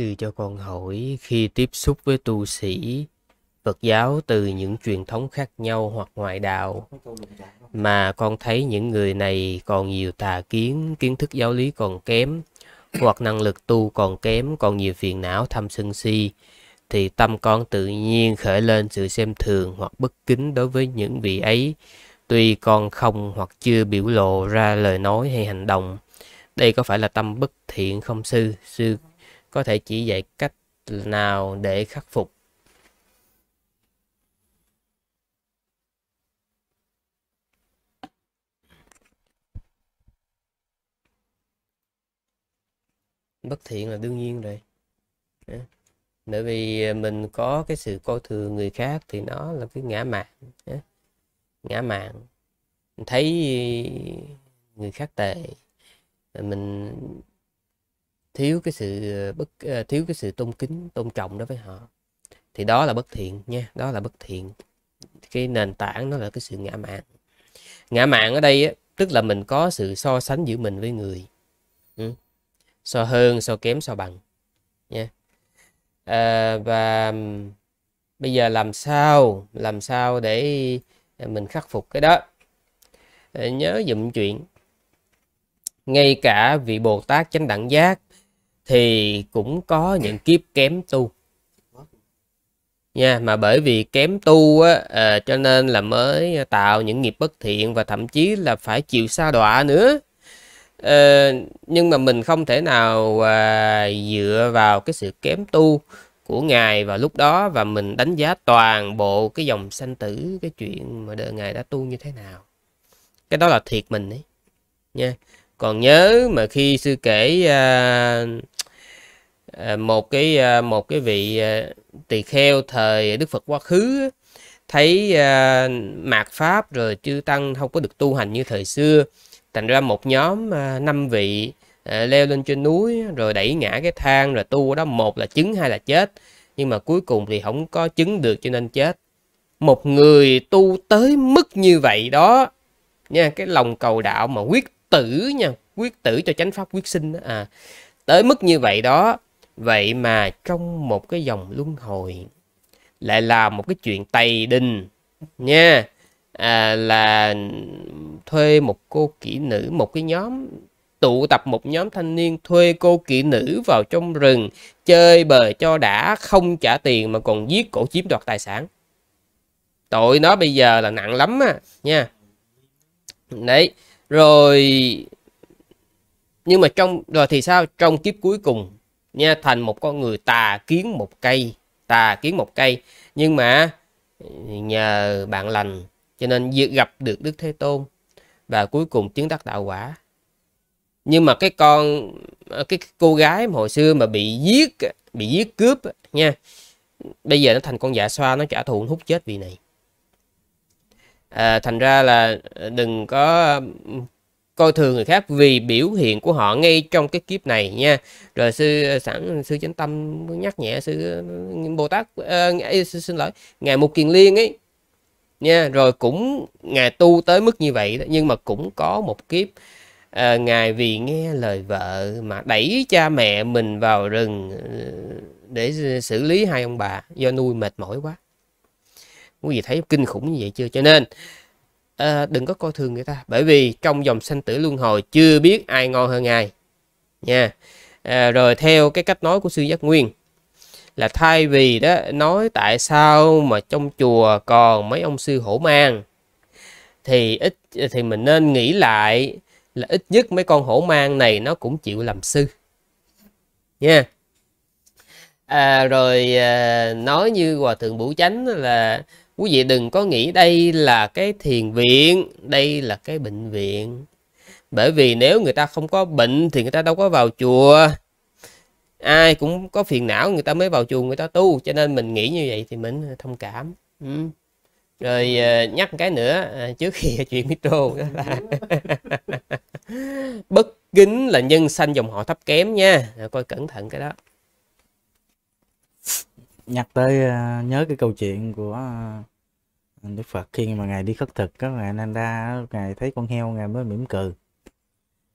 Sư cho con hỏi khi tiếp xúc với tu sĩ Phật giáo từ những truyền thống khác nhau hoặc ngoại đạo mà con thấy những người này còn nhiều tà kiến, kiến thức giáo lý còn kém hoặc năng lực tu còn kém, còn nhiều phiền não tham sân si thì tâm con tự nhiên khởi lên sự xem thường hoặc bất kính đối với những vị ấy tuy con không hoặc chưa biểu lộ ra lời nói hay hành động đây có phải là tâm bất thiện không sư sư có thể chỉ dạy cách nào để khắc phục bất thiện là đương nhiên rồi bởi vì mình có cái sự coi thường người khác thì nó là cái ngã mạng ngã mạng thấy người khác tệ mình thiếu cái sự ờ, bất ờ, thiếu cái sự tôn kính tôn trọng đối với họ thì đó là bất thiện nha đó là bất thiện cái nền tảng nó là cái sự ngã mạn ngã mạn ở đây á, tức là mình có sự so sánh giữa mình với người ừ. so hơn so kém so bằng nha à, và bây giờ làm sao làm sao để mình khắc phục cái đó à, nhớ dụm chuyện ngay cả vị bồ tát chánh đẳng giác thì cũng có những kiếp kém tu nha mà bởi vì kém tu á, à, cho nên là mới tạo những nghiệp bất thiện và thậm chí là phải chịu sa đọa nữa à, nhưng mà mình không thể nào à, dựa vào cái sự kém tu của ngài vào lúc đó và mình đánh giá toàn bộ cái dòng sanh tử cái chuyện mà đời ngài đã tu như thế nào cái đó là thiệt mình ấy nha còn nhớ mà khi sư kể à, à một cái à, một cái vị à, tỳ kheo thời đức phật quá khứ thấy mạt pháp rồi chư tăng không có được tu hành như thời xưa thành ra một nhóm năm vị leo lên trên núi rồi đẩy ngã cái thang rồi tu ở đó một là chứng hai là chết nhưng mà cuối cùng thì không có chứng được cho nên chết một người tu tới mức như vậy đó nha cái lòng cầu đạo mà quyết tử nha quyết tử cho chánh pháp quyết sinh đó. à tới mức như vậy đó vậy mà trong một cái dòng luân hồi lại là một cái chuyện tày đình nha à, là thuê một cô kỹ nữ một cái nhóm tụ tập một nhóm thanh niên thuê cô kỹ nữ vào trong rừng chơi bời cho đã không trả tiền mà còn giết cổ chiếm đoạt tài sản tội nó bây giờ là nặng lắm á nha đấy rồi nhưng mà trong rồi thì sao trong kiếp cuối cùng nha thành một con người tà kiến một cây tà kiến một cây nhưng mà nhờ bạn lành cho nên gặp được đức thế tôn và cuối cùng chứng đắc đạo quả nhưng mà cái con cái cô gái mà hồi xưa mà bị giết bị giết cướp nha bây giờ nó thành con dạ xoa nó trả thù nó hút chết vì này à, thành ra là ờ, đừng có coi thường người khác vì biểu hiện của họ ngay trong cái kiếp này nha rồi sư ờ, sẵn sư chánh tâm nhắc nhẹ sư ờ, bồ tát à, sư, xin lỗi ngài một kiền liên ấy nha rồi cũng ngài tu tới mức như vậy đó, nhưng mà cũng có một kiếp à, ngài vì nghe lời vợ mà đẩy cha mẹ mình vào rừng để xử lý hai ông bà do nuôi mệt mỏi quá quý vị thấy kinh khủng như vậy chưa cho nên à, đừng có coi thường người ta bởi vì trong dòng sanh tử luân hồi chưa biết ai ngon hơn ai nha à, rồi theo cái cách nói của sư giác nguyên là thay vì đó nói tại sao mà trong chùa còn mấy ông sư hổ mang thì ít thì mình nên nghĩ lại là ít nhất mấy con hổ mang này nó cũng chịu làm sư nha à, rồi à, nói như hòa thượng bửu chánh là quý vị đừng có nghĩ đây là cái thiền viện đây là cái bệnh viện bởi vì nếu người ta không có bệnh thì người ta đâu có vào chùa ai cũng có phiền não người ta mới vào chùa người ta tu cho nên mình nghĩ như vậy thì mình thông cảm ừ. rồi ờ, nhắc cái nữa à, trước khi chuyện micro là bất kính là nhân sanh dòng họ thấp kém nha coi cẩn thận cái đó nhắc tới ờ, nhớ cái câu chuyện của Đức Phật khi mà ngài đi khất thực các ngài Ananda ngài thấy con heo ngài mới mỉm cười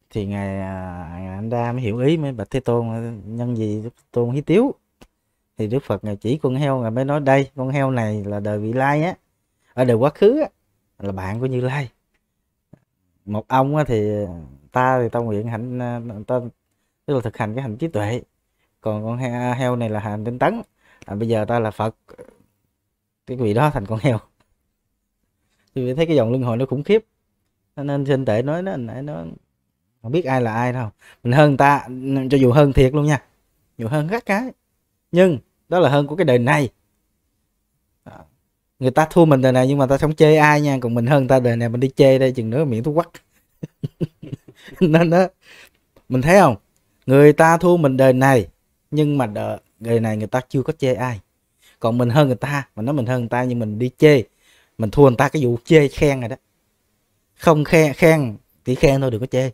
thì ngài, à, ngài Ananda mới hiểu ý mới bạch Thế Tôn à, nhân gì Đức Tôn hí tiếu thì Đức Phật ngài chỉ con heo ngài mới nói đây con heo này là đời vị lai á ở đời quá khứ á, là bạn của Như Lai một ông á, thì ta thì ta nguyện hạnh à, ta tức là thực hành cái hành trí tuệ còn con heo này là hành tinh tấn à, bây giờ ta là Phật cái vị đó thành con heo tôi thấy cái dòng luân hồi nó khủng khiếp nên sinh tệ nói nó nãy nó không biết ai là ai đâu mình hơn ta cho dù hơn thiệt luôn nha nhiều hơn các cái nhưng đó là hơn của cái đời này người ta thua mình đời này nhưng mà ta sống chê ai nha còn mình hơn ta đời này mình đi chê đây chừng nữa miệng thú quắc nên đó mình thấy không người ta thua mình đời này nhưng mà đời này người ta chưa có chê ai còn mình hơn người ta mình nói mình hơn người ta nhưng mình đi chê mình thua người ta cái vụ chê khen rồi đó không khen khen chỉ khen thôi đừng có chê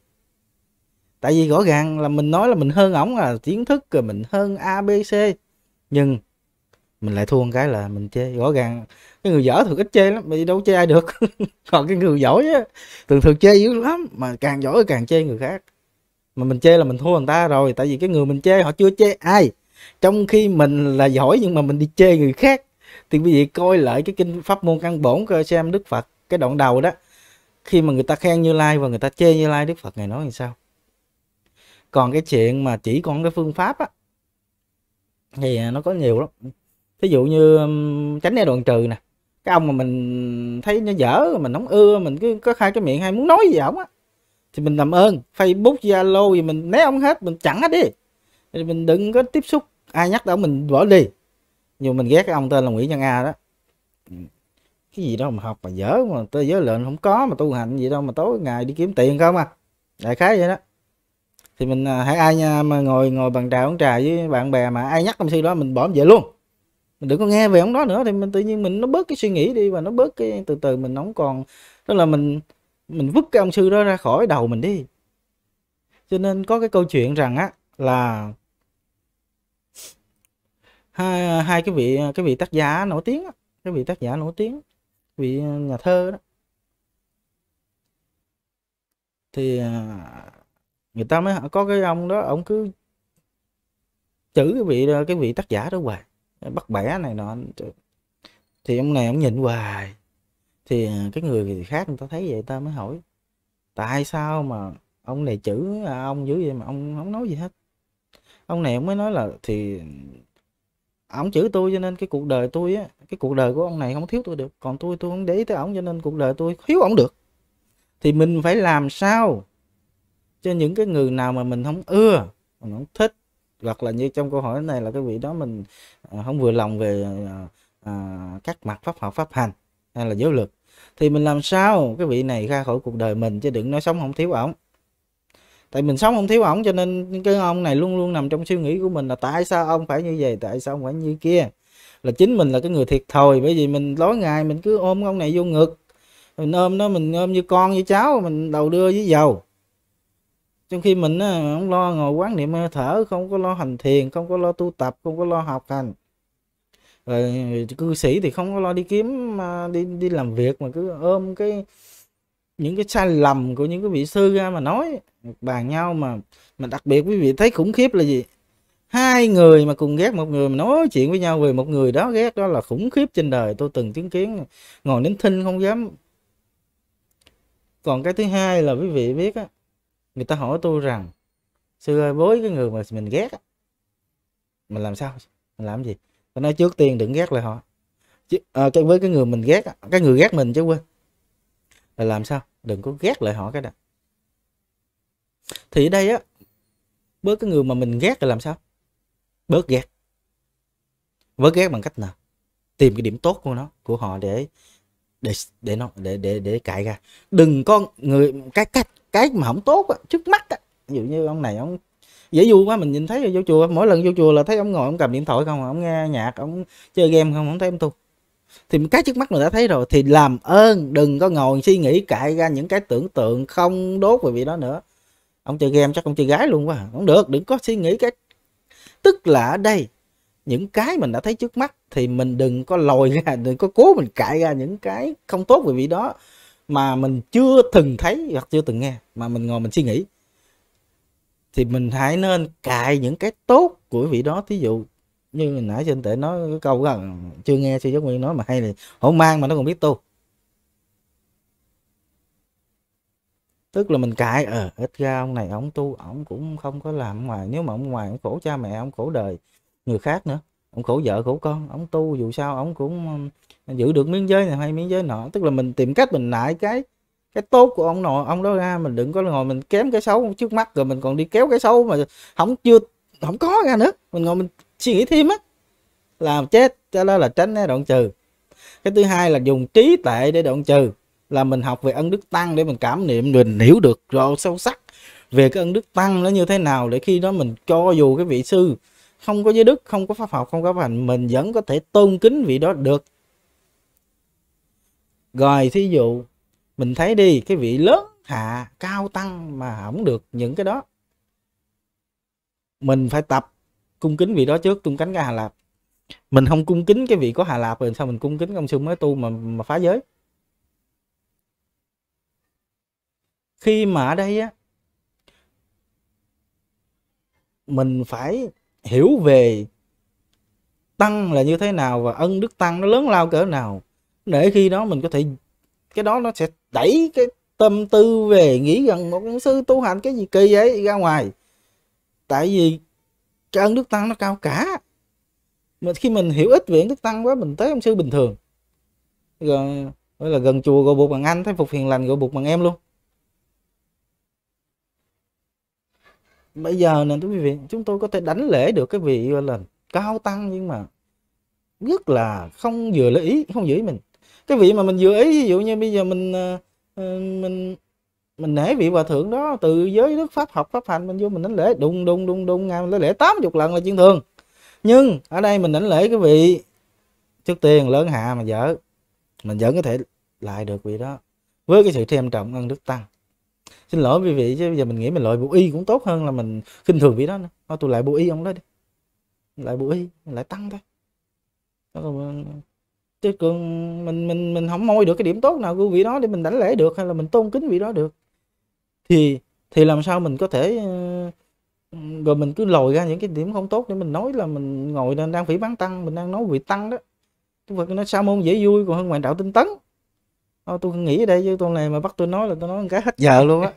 tại vì rõ ràng là mình nói là mình hơn ổng là kiến thức rồi mình hơn abc nhưng mình lại thua một cái là mình chê rõ ràng cái người dở thường ít chê lắm vì đâu chê ai được còn cái người giỏi á thường thường chê dữ lắm mà càng giỏi càng chê người khác mà mình chê là mình thua người ta rồi tại vì cái người mình chê họ chưa chê ai trong khi mình là giỏi nhưng mà mình đi chê người khác thì quý vị coi lại cái kinh pháp môn căn bổn coi xem đức phật cái đoạn đầu đó khi mà người ta khen như lai và người ta chê như lai đức phật này nói làm sao còn cái chuyện mà chỉ còn cái phương pháp á thì à, nó có nhiều lắm ví dụ như tránh né đoạn trừ nè cái ông mà mình thấy nó dở mình nóng ưa mình cứ có hai cái miệng hay muốn nói gì ổng á thì mình làm ơn facebook zalo gì mình né ông hết mình chặn hết đi thì mình đừng có tiếp xúc ai nhắc tới mình bỏ đi nhưng mình ghét cái ông tên là Nguyễn Văn A đó ừ. cái gì đâu mà học mà dở mà tôi giới lệnh không có mà tu hành gì đâu mà tối ngày đi kiếm tiền không à đại khái vậy đó thì mình à, hãy ai nha, mà ngồi ngồi bằng trà uống trà với bạn bè mà ai nhắc ông sư đó mình bỏ về luôn mình đừng có nghe về ông đó nữa thì mình tự nhiên mình nó bớt cái suy nghĩ đi và nó bớt cái từ từ mình không còn tức là mình mình vứt cái ông sư đó ra khỏi đầu mình đi cho nên có cái câu chuyện rằng á là hai hai cái vị cái vị tác giả nổi tiếng cái vị tác giả nổi tiếng vị nhà thơ đó thì à, người ta mới có cái ông đó ông cứ chữ cái vị cái vị tác giả đó hoài bắt bẻ này nọ thì ông này ông nhìn hoài thì à, cái người khác người ta thấy vậy ta mới hỏi tại sao mà ông này chữ à, ông dữ vậy mà ông không nói gì hết ông này ông mới nói là thì ổng chửi tôi cho nên cái cuộc đời tôi á cái cuộc đời của ông này không thiếu tôi được còn tôi tôi không để ý tới ổng cho nên cuộc đời tôi thiếu ổng được thì mình phải làm sao cho những cái người nào mà mình không ưa mình không thích hoặc là như trong câu hỏi này là cái vị đó mình à, không vừa lòng về à, à, các mặt pháp học pháp hành hay là giáo lực thì mình làm sao cái vị này ra khỏi cuộc đời mình chứ đừng nói sống không thiếu ổng tại mình sống không thiếu ổng cho nên cái ông này luôn luôn nằm trong suy nghĩ của mình là tại sao ông phải như vậy tại sao ông phải như kia là chính mình là cái người thiệt thòi bởi vì mình tối ngày mình cứ ôm ông này vô ngực mình ôm nó mình ôm như con như cháu mình đầu đưa với dầu trong khi mình không lo ngồi quán niệm thở không có lo hành thiền không có lo tu tập không có lo học hành rồi cư sĩ thì không có lo đi kiếm à, đi đi làm việc mà cứ ôm cái những cái sai lầm của những cái vị sư ra mà nói bàn nhau mà mà đặc biệt quý vị thấy khủng khiếp là gì hai người mà cùng ghét một người mà nói chuyện với nhau về một người đó ghét đó là khủng khiếp trên đời tôi từng chứng kiến ngồi đến thinh không dám còn cái thứ hai là quý vị biết á người ta hỏi tôi rằng sư ơi với cái người mà mình ghét mình làm sao mình làm gì tôi nói trước tiên đừng ghét lại họ chứ, à, với cái người mình ghét cái người ghét mình chứ quên là làm sao đừng có ghét lại họ cái đã thì ở đây á với cái người mà mình ghét là làm sao bớt ghét bớt ghét bằng cách nào tìm cái điểm tốt của nó của họ để để để nó để để để cạy ra đừng có người cái cách cái mà không tốt á, trước mắt á. ví dụ như ông này ông dễ vui quá mình nhìn thấy vô chùa mỗi lần vô chùa là thấy ông ngồi ông cầm điện thoại không à, ông nghe nhạc ông chơi game không không thấy ông tu thì cái trước mắt mình đã thấy rồi thì làm ơn đừng có ngồi suy nghĩ cãi ra những cái tưởng tượng không đốt về vị đó nữa ông chơi game chắc ông chơi gái luôn quá à. không được đừng có suy nghĩ cái tức là ở đây những cái mình đã thấy trước mắt thì mình đừng có lồi ra đừng có cố mình cãi ra những cái không tốt về vị đó mà mình chưa từng thấy hoặc chưa từng nghe mà mình ngồi mình suy nghĩ thì mình hãy nên cài những cái tốt của vị đó thí dụ như nãy trên tệ nói cái câu rằng chưa nghe sư giáo nguyên nói mà hay là hổ mang mà nó còn biết tu tức là mình cãi ờ à, ít ra ông này ông tu ông cũng không có làm ngoài nếu mà ông ngoài ông khổ cha mẹ ông khổ đời người khác nữa ông khổ vợ khổ con ông tu dù sao ông cũng giữ được miếng giới này hay miếng giới nọ tức là mình tìm cách mình nại cái cái tốt của ông nội ông đó ra mình đừng có ngồi mình kém cái xấu trước mắt rồi mình còn đi kéo cái xấu mà không chưa không có ra nữa mình ngồi mình suy nghĩ thêm á làm chết cho đó là tránh né đoạn trừ cái thứ hai là dùng trí tuệ để đoạn trừ là mình học về ân đức tăng để mình cảm niệm mình hiểu được rõ sâu sắc về cái ân đức tăng nó như thế nào để khi đó mình cho dù cái vị sư không có giới đức không có pháp học không có pháp hành mình vẫn có thể tôn kính vị đó được rồi thí dụ mình thấy đi cái vị lớn hạ cao tăng mà không được những cái đó mình phải tập cung kính vị đó trước cung kính cái Hà Lạp mình không cung kính cái vị có Hà Lạp rồi sao mình cung kính công sư mới tu mà mà phá giới khi mà ở đây á mình phải hiểu về tăng là như thế nào và ân đức tăng nó lớn lao cỡ nào để khi đó mình có thể cái đó nó sẽ đẩy cái tâm tư về nghĩ rằng một sư tu hành cái gì kỳ vậy ra ngoài tại vì cái ân đức tăng nó cao cả mà khi mình hiểu ít về ân đức tăng quá mình tới ông sư bình thường rồi gọi là gần chùa gọi buộc bằng anh thấy phục hiền lành gọi buộc bằng em luôn bây giờ nè quý vị chúng tôi có thể đánh lễ được cái vị gọi là cao tăng nhưng mà rất là không vừa lấy ý không giữ mình cái vị mà mình vừa ý ví dụ như bây giờ mình ờ, ờ, mình mình nể vị hòa thượng đó từ giới đức pháp học pháp hành mình vô mình đánh lễ đùng đùng đùng đùng ngày mình đánh lễ chục lần là chuyện thường nhưng ở đây mình đánh lễ cái vị trước tiên lớn hạ mà dở mình vẫn có thể lại được vị đó với cái sự thêm trọng ân đức tăng xin lỗi quý vị chứ bây giờ mình nghĩ mình loại bộ y cũng tốt hơn là mình khinh thường vị đó nữa thôi tôi lại bộ y ông đó đi lại bộ y lại tăng thôi chứ còn mình mình mình không moi được cái điểm tốt nào của vị đó để mình đánh lễ được hay là mình tôn kính vị đó được thì thì làm sao mình có thể ờ, rồi mình cứ lồi ra những cái điểm không tốt để mình nói là mình ngồi đang phỉ bán tăng mình đang nói vị tăng đó cái vật nó sao môn dễ vui còn hơn ngoại đạo tinh tấn Thôi tôi nghĩ ở đây chứ tôi này mà bắt tôi nói là tôi nói cái hết giờ luôn á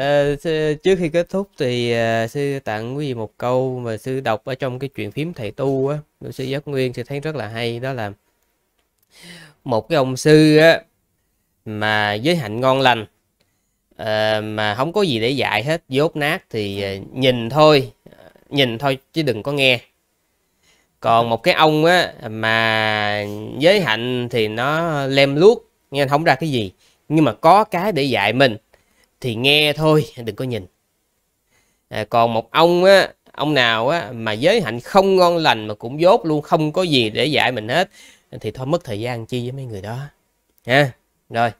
à, trước khi kết thúc thì sư tặng quý vị một câu mà sư đọc ở trong cái chuyện phím thầy tu á sư giác nguyên sư thấy rất là hay đó là một cái ông sư á mà giới hạnh ngon lành à, mà không có gì để dạy hết dốt nát thì ờ, nhìn thôi nhìn thôi chứ đừng có nghe còn một cái ông á mà giới hạnh thì nó lem luốc nghe không ra cái gì nhưng mà có cái để dạy mình thì nghe thôi đừng có nhìn à, còn một ông á ông nào á mà giới hạnh không ngon lành mà cũng dốt luôn không có gì để dạy mình hết thì thôi mất thời gian chi với mấy người đó ha Rồi